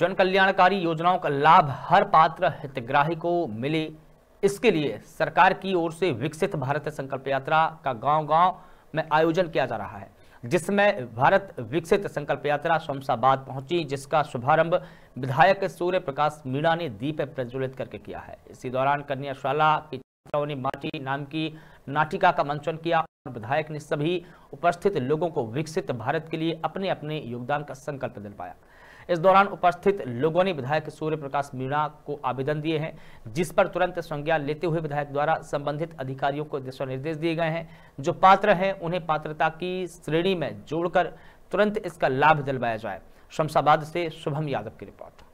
जन कल्याणकारी योजनाओं का लाभ हर पात्र हितग्राही को मिले इसके लिए सरकार की ओर से विकसित भारत संकल्प यात्रा का गांव-गांव में आयोजन किया जा रहा है जिसमें भारत विकसित संकल्प यात्रा शमशाबाद पहुंची जिसका शुभारंभ विधायक सूर्य प्रकाश मीणा ने दीप प्रज्वलित करके किया है इसी दौरान कन्याशाला की छात्राओं ने माटी नाम की नाटिका का मंचन किया और विधायक ने सभी उपस्थित लोगों को विकसित भारत के लिए अपने अपने योगदान का संकल्प दिलवाया इस दौरान उपस्थित लोगों ने विधायक सूर्य प्रकाश मीणा को आवेदन दिए हैं जिस पर तुरंत संज्ञान लेते हुए विधायक द्वारा संबंधित अधिकारियों को दिशा निर्देश दिए गए हैं जो पात्र हैं उन्हें पात्रता की श्रेणी में जोड़कर तुरंत इसका लाभ दिलवाया जाए शमशाबाद से शुभम यादव की रिपोर्ट